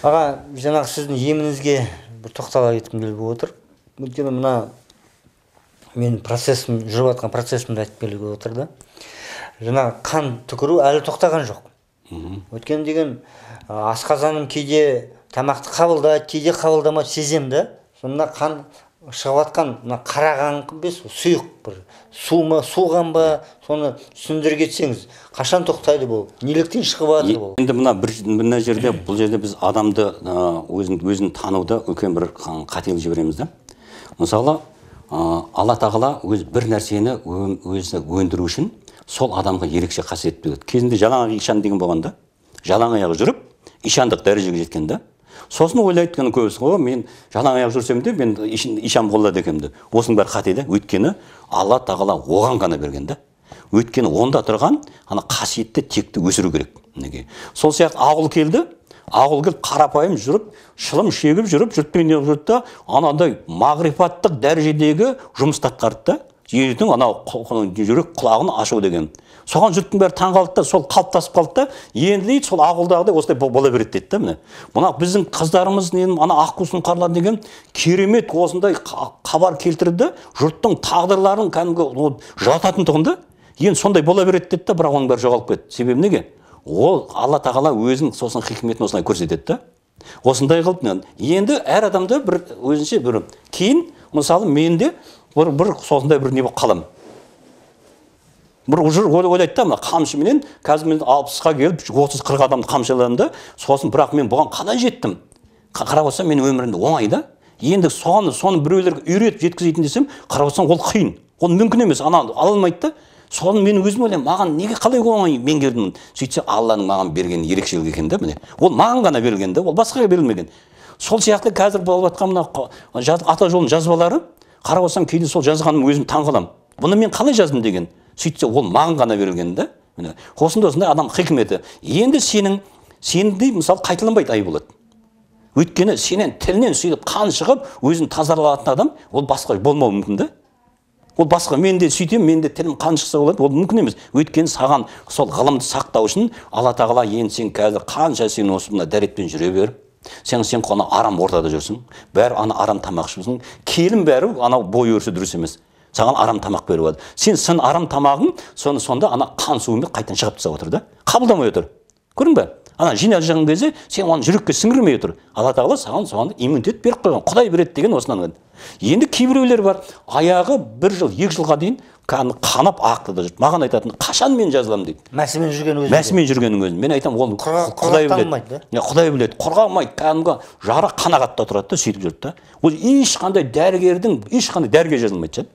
аға жаңағы сіздің еміңізге бір тоқтала кеткім келіп отыр өйткені мына мен процессім жүріп жатқан процессімді айтып келгелі отыр да жаңағы қан түкіру әлі тоқтаған жоқ өйткені деген асқазаным кейде тамақты қабылдайды кейде қабылдамайды сеземін да сонда қан шығып жатқан мына қараған емес сұйық бір су ма суған ба соны түсіндіре кетсеңіз қашан тоқтайды бұл неліктен шығып жатыр бұл енді мына бір мына жерде бұл жерде біз адамды өзін өзін тануда үлкен бір қателік жібереміз да мысалы алла тағала өз бір нәрсені өзі өндіру үшін сол адамға ерекше қасиет береді кезінде жалаң ишан деген болған да жалаң аяқ жүріп ишандық дәрежеге жеткен да сосын ойлайды екен көбісі о мен жалаң аяқ жүрсем де мен ишан болады екенмін деп осының бәрі қате да өйткені алла тағала оған ғана берген да өйткені онда тұрған ана қасиетті текті өсіру керек мінекей сол сияқты ағыл келді ағыл келіп қарапайым жүріп шылым шегіп жүріп жұртпен жүрді да анандай мағрифаттық дәрежедегі жұмысты атқарды жердің анау жүрек құлағын ашу деген соған жұрттың бәрі қалды да сол қалыптасып қалды да енді дейді сол ақылдағыдай осылай бола береді дейді да міне мына біздің қыздарымыз ана аққусын қарлар деген керемет осындай хабар келтірді жұрттың тағдырларын кәдімгі тұғын да енді сондай бола береді деді да бірақ оның бәрі жоғалып кетті себебі неге ол алла тағала өзінің сосын хикметін осылай көрсетеді да осындай қылып енді әр адамда бір өзінше бір кейін мысалы менде бір бір сондай бір не болып қаламын бір уже ойлайды да мына қамшыменен қазір мен алпысқа келіп отыз қырық адамды қамшыладым да сосын бірақ мен бұған қалай жеттім қарап отырсам менің өмірімде оңай да енді соны соны біреулерге үйретіп жеткізейін десем қарап отырсаң ол қиын ол мүмкін емес ана ала алмайды да соны мен өзім ойлаймын маған неге қалай оңай меңгердім сөйтсе алланың маған берген ерекшелігі екен да міне ол маған ғана берілген да ол басқаға берілмеген сол сияқты қазір болып жатқан мына ата жолының жазбалары қарап отырсам кейде сол жазғаным өзім таңқаламын бұны мен қалай жаздым деген сөйтсе ол маған ғана берілген да міне осындай осындай адам хикметі енді сенің сендей мысалы қайталанбайды ай болады өйткені сенен тілінен сөйтіп қан шығып өзін тазалатын адам ол басқа болмауы мүмкін да ол басқа мен де сөйтемін менде тілім қан шықса болады ол мүмкін емес өйткені саған сол ғылымды сақтау үшін алла тағала енді сен қазір қанша сен осы мына дәретпен жүре бер сен сен ана арам ортада жүрсің бәрі ана арам тамақ ішіпсің келін бәрі анау бой өрісі дұрыс емес саған арам тамақ беріп жатыр сен сын арам тамағың соны сонда ана қан суымен қайтадан шығып тастап отыр да қабылдамай отыр көрдің ба ана жинап жатқан кезде сен оны жүрекке сіңірмей отыр алла тағала саған соған иммунитет беріп қойған құдай береді деген осынан енді кейбіреулер бар аяғы бір жыл екі жылға дейін кәдімгі қанап ақтыда жұрт маған айтатын қашан мен жазыламын дейді мәсімен жүрген өзі мәсімен жүргеннің өзін мен айтамын ол құдай біледі құдай біледі қорғамайды кәдімгі жара қанағатта тұрады да сөйтіп жүрді да ол ешқандай дәрігердің ешқандай дәрігер жазылмайды ше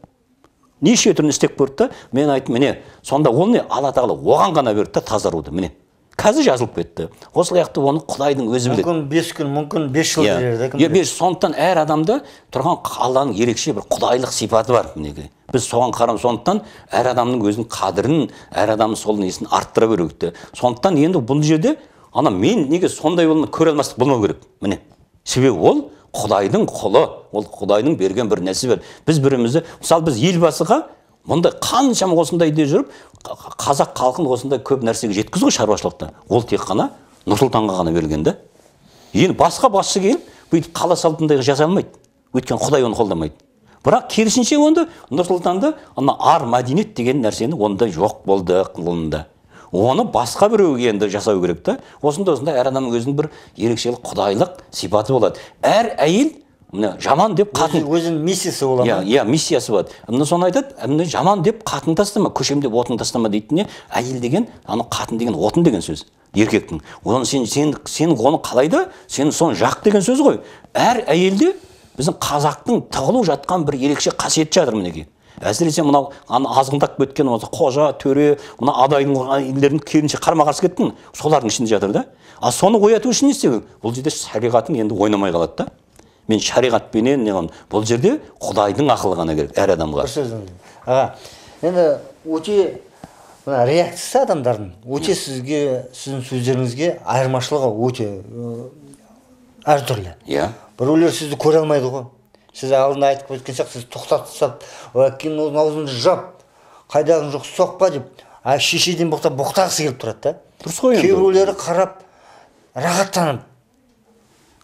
неше түрін істеп көрді да мен айттым міне сонда ол не алла тағала оған ғана берді да тазаруды міне қазір жазылып кетті Осы сияқты оны құдайдың өзі біледі мүмкін бес күн мүмкін бес жыл береді иә сондықтан әр адамда тұрған алланың ерекше бір құдайлық сипаты бар мінекей біз соған қарап сондықтан әр адамның өзінің қадірін әр адамның сол несін арттыра беру керек сондықтан енді бұл жерде ана мен неге сондай болма көре алмастық болмау керек міне себебі ол құдайдың құлы ол құдайдың берген бір нәрсе бар біз бірімізді мысалы біз елбасыға мұндай қаншама осындайде жүріп қазақ халқын осындай көп нәрсеге жеткізу шаруашылықты ол тек қана нұрсұлтанға ғана берілген да енді басқа басшы келіп бүйтіп қала салтындай жасай алмайды өйткені құдай оны қолдамайды бірақ керісінше онда нұр ана ар мәдениет деген нәрсені онда жоқ болды ғылымда оны басқа біреуге енді жасау керек та осындай осындай әр адамның өзінің бір ерекшелік құдайлық сипаты болады әр әйел міне жаман деп қатын өзінің миссиясы болады иә иә миссиясы болады мына соны айтады мына жаман деп қатын тастама көшем деп отын тастама дейді не әйел деген анау қатын деген отын деген сөз еркектің оны сен сен сен оны қалай сен соны жақ деген сөз ғой әр әйелде біздің қазақтың тығылып жатқан бір ерекше қасиеті жатыр мінекей әсіресе мынау ана азғындап кеткен осы қожа төре мына адайдың әйелдерін керінше қарама қарсы кеттің солардың ішінде жатыр да ал соны ояту үшін не істеу бұл жерде шариғатың енді ойнамай қалады да мен шариғатпенен неғылам бұл жерде құдайдың ақылы ғана керек әр адамға дұрыс сөзіңіз аға енді өте мына реакциясы адамдардың өте сізге сіздің сөздеріңізге айырмашылығы өте әртүрлі иә біреулер сізді көре алмайды ғой сіз алдында айтып кеткен сізді тоқтатып тастап әкеңнің аузыңды жап қайдағың жоқ соқпа деп а шешеден боқтап боқтағысы келіп тұрады да дұрыс қой енді кейбіреулері қарап рахаттанып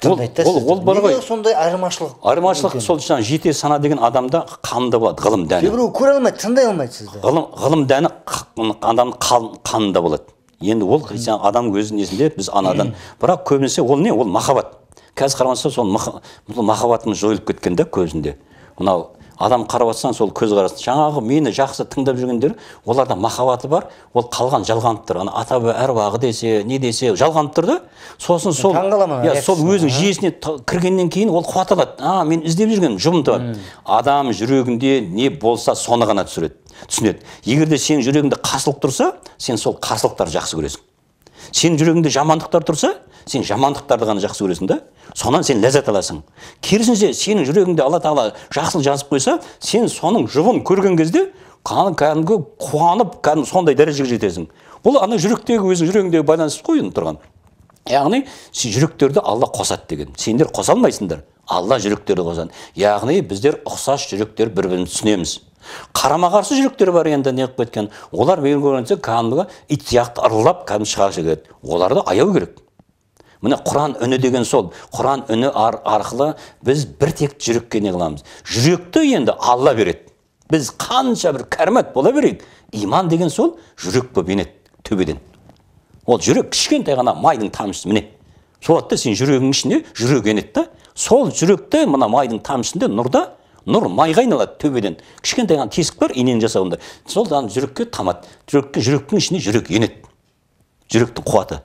ол бар ғой сондай айырмашылық айырмашылық сол жаңағы жете сана деген адамда қанында болады ғылым дәні кейбіреу көре алмайды тыңдай алмайды сізді ғылым ғылым дәні адамның қанында болады енді ол христиан адам өзінің несінде біз анадан бірақ көбінесе ол не ол махаббат қазір қарамаса сол махаббатымыз жойылып кеткен да көзінде мынау адам қарап жатсаң сол көзқарас жаңағы мені жақсы тыңдап жүргендер оларда махаббаты бар ол қалған жалғанып тұр ана ата әруағы десе не десе жалғанып тұр да сосын сол таңғаламын иә сол өзінің жүйесіне кіргеннен кейін ол қуат алады а мен іздеп жүргенмін жұбын табады адам жүрегінде не болса соны ғана түсіреді түсінеді егер де сенің жүрегіңде қасылық тұрса сен сол қарсылықтарды жақсы көресің сенің жүрегіңде жамандықтар тұрса сен жамандықтарды ғана жақсы көресің да сонан сен ләззат аласың керісінше сенің жүрегіңде алла тағала жақсылық жазып қойса сен соның жұбын көрген кезде кәдімгі қуанып кәдімгі сондай дәрежеге жетесің бұл ана жүректегі өзің жүрегіңдегі байланыс қой енді тұрған яғни жүректерді алла қосады деген сендер қоса алмайсыңдар алла жүректерді қосады яғни біздер ұқсас жүректер бір бірін түсінеміз қарама қарсы жүректер бар енді неғып кеткен олар кәдімгі ит сияқты ырылдап кәдімгі шыға жібереді оларды аяу керек міне құран үні деген сол құран үні арқылы біз бір тек жүрекке не қыламыз жүректі енді алла береді біз қанша бір кәрмат бола берейік иман деген сол жүрек болып енеді төбеден ол жүрек кішкентай ғана майдың тамшысы міне да сен жүрегіңнің ішіне жүрек енеді да сол жүректе мына майдың тамшысында нұрда нұр майға айналады төбеден кішкентай ғана тесік бар иненің жасауында сол жүрекке тамады жүрекке жүректің ішіне жүрек енеді жүректің қуаты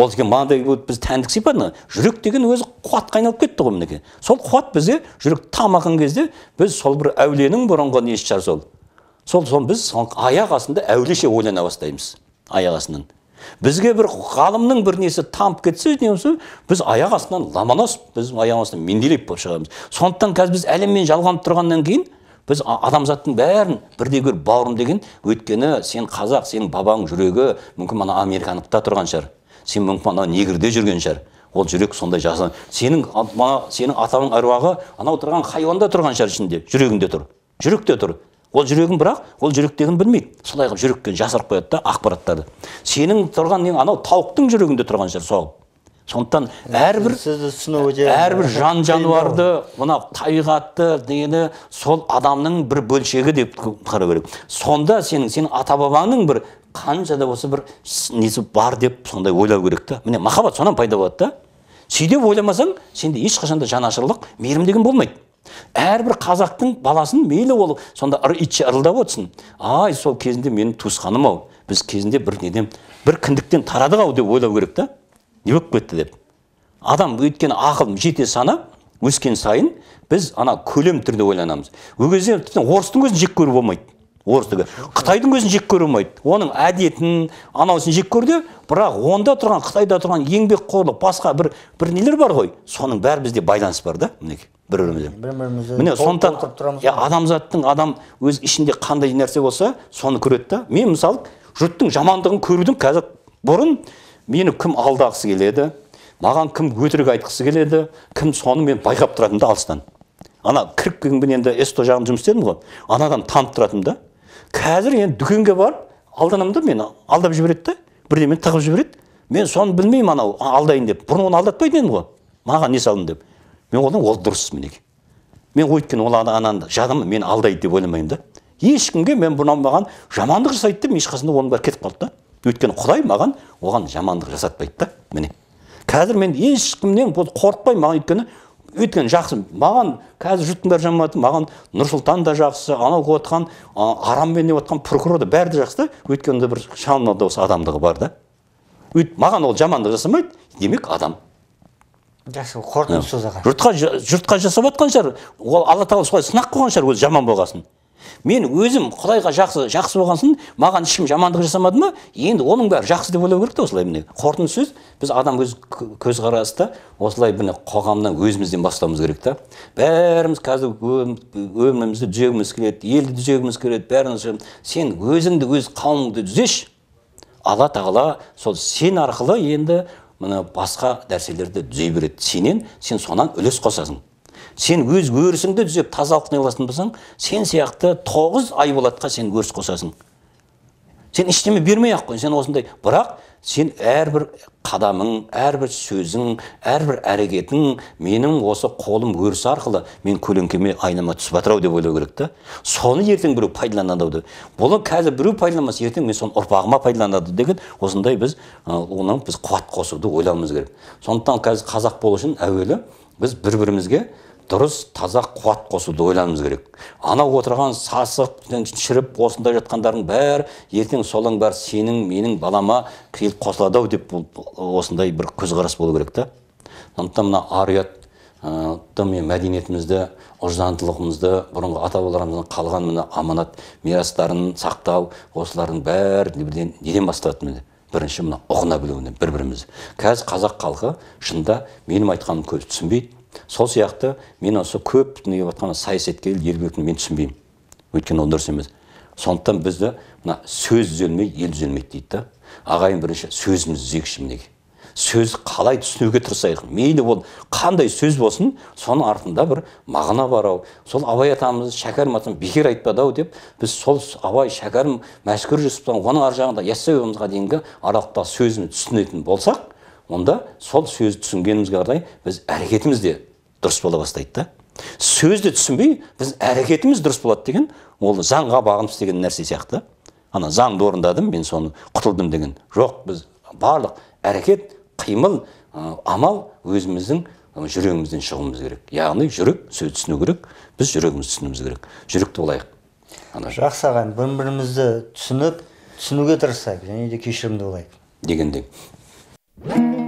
ол деген мынандай біз тәндік сипатына жүрек деген өзі қуатқа айналып кетті ғой мінекей сол қуат бізге жүрек тамаққан кезде біз сол бір әулиенің бұрынғы несі шығар сол сол соны біз аяқ астында әулеше ойлана бастаймыз аяқ астынан бізге бір ғалымның бір несі тамып кетсе не біз аяқ астынан ломонос біз аяқ астынан менделеев болып шығамыз сондықтан қазір біз әлеммен жалғанып тұрғаннан кейін біз адамзаттың бәрін бірдей көр бауырым деген өйткені сен қазақ сенің бабаң жүрегі мүмкін мына американдықта тұрған шығар сен мүмкін ана негрде жүрген шығар ол жүрек сондай жаса сенің мана сенің атаның әруағы анау тұрған хайуанда тұрған шығар ішінде жүрегіңде тұр жүректе тұр ол жүрегің бірақ ол жүректегін білмейді солай қылып жүрекке жасырып қояды да ақпараттарды сенің тұрған нең анау тауықтың жүрегінде тұрған шығар соғып сондықтан әрбір әрбір жан жануарды мына табиғатты дегені сол адамның бір бөлшегі деп қарау керек сонда сенің сенің ата бабаңның бір қанша да болса бір несі бар деп сондай ойлау керек та міне махаббат сонан пайда болады да сөйтіп ойламасаң сенде ешқашан да жанашырлық мейірім деген болмайды әрбір қазақтың баласын мейлі ол сонда ыр итше ырылдап отырсын ай сол кезінде менің туысқаным ау біз кезінде бір неден бір кіндіктен тарадық ау деп ойлау керек та не болып кетті деп адам өйткені ақыл жете сана өскен сайын біз ана көлем түрде ойланамыз ол кезде тіптен орыстың өзін жек көру болмайды деген қытайдың өзін жек көре алмайды оның әдетін анаусын жек көрді бірақ онда тұрған қытайда тұрған еңбекқорлық басқа бір бір нелер бар ғой соның бәрі бізде байланыс бар да мінекей бір бірімізбен бір бірімізді міне сондықтан адамзаттың адам өз ішінде қандай нәрсе болса соны көреді да мен мысалы жұрттың жамандығын көрудің қазір бұрын мені кім алдағысы келеді маған кім өтірік айтқысы келеді кім соны мен байқап тұратынмын да алыстан ана кіріп келгенмен енді сто жағында жұмыс істедім ғой анадан танып тұратынмын да қазір енді дүкенге барып алданамын да мені алдап жібереді да бірдеме тығып жібереді мен соны білмеймін анау алдайын деп бұрын оны алдатпайтын едім ғой маған не салдым деп мен ойлаймын ол дұрыс мінекей мен өйткені ол ананы жадым мені алдайды деп ойламаймын да ешкімге мен бұрын маған жамандық жасайды деп ешқасында оның бәрі кетіп қалды да өйткені құдай маған оған жамандық жасатпайды да міне қазір мен ешкімнен қорықпаймын маған өйткені өйткені жақсы маған қазір жұрттың бәрі жаман маған нұрсұлтан да жақсы анау қылып жатқан араммен деп жатқан прокурор да бәрі де жақсы да өйткені бір шамалы да осы адамдығы бар да маған ол жамандық жасамайды демек адам жақсы қорытынды сөз аға жұртқа жұртқа жасап жатқан шығар ол алла тағала солай сынақ қойған шығар өзі жаман болғасын мен өзім құдайға жақсы жақсы болған соң маған ешкім жамандық жасамады ма енді оның бәрі жақсы деп ойлау керек та осылай міне қорытынды сөз біз адам өз көзқарасты осылай міне қоғамнан өзімізден бастауымыз керек та бәріміз қазір өмірімізді түзегіміз келеді елді түзегіміз келеді бәріміз сен өзіңді өз қауымыңды түзеші алла тағала сол сен арқылы енді мына басқа нәрселерді түзей береді сенен сен сонан үлес қосасың сен өз өрісіңді түзеп тазалық не қылатын болсаң сен сияқты тоғыз айболатқа сен өріс қосасың сен ештеңе бермей ақ қой сен осындай бірақ сен әрбір қадамың әрбір сөзің әрбір әрекетің менің осы қолым өрісі арқылы мен көлеңкеме айнама түсіп жатыр ау деп ойлау керек та соны ертең біреу пайдаланады ау деп бұны қазір біреу пайдаланбаса ертең мен соны ұрпағыма пайдаланады деген осындай біз оны біз қуат қосуды ойлауымыз керек сондықтан қазір қазақ болу үшін әуелі біз бір бірімізге дұрыс таза қуат қосуды ойлануымыз керек анау отырған сасық шіріп осында жатқандардың бәрі ертең солардың бәрі сенің менің балама келіп қосылады ау деп бұл осындай бір көзқарас болу керек та сондықтан мына ар ұятты мен мәдениетімізді ұждандылығымызды бұрынғы ата бабаларымыздан қалған мына аманат мирастарын сақтау осылардың бәрі неден басталады міне бірінші мына ұғына білуінен бір бірімізді қазір қазақ халқы шынында менің айтқанымды көбісі түсінбейді сол сияқты мен осы көп неғып жатқан саясаткер еркектін мен түсінбеймін өйткені ол дұрыс емес сондықтан бізді мына сөз түзелмей ел түзелмейді дейді да ағайын бірінші сөзімізді түзейікші мінекей сөз қалай түсінуге тырысайық мейлі ол қандай сөз болсын соның артында бір мағына бар ау сол абай атамыз шәкәрім атам бекер айтпады ау деп біз сол абай шәкәрім мәшһүр жүсіптан оның ар жағында яссауи бабамызға дейінгі аралықта сөзін түсінетін болсақ онда сол сөзді түсінгенімізге қарай біз де дұрыс бола бастайды да сөзді түсінбей біз әрекетіміз дұрыс болады деген ол заңға бағынып деген нәрсе сияқты ана заңды орындадым мен соны құтылдым деген жоқ біз барлық әрекет қимыл амал өзіміздің жүрегімізден шығуымыз керек яғни жүрек сөз түсіну керек біз жүрегімізді түсінуіміз керек жүректі болайық ана жақсы ағайын бір бірімізді түсініп түсінуге тырысайық және де кешірімді болайық дегендей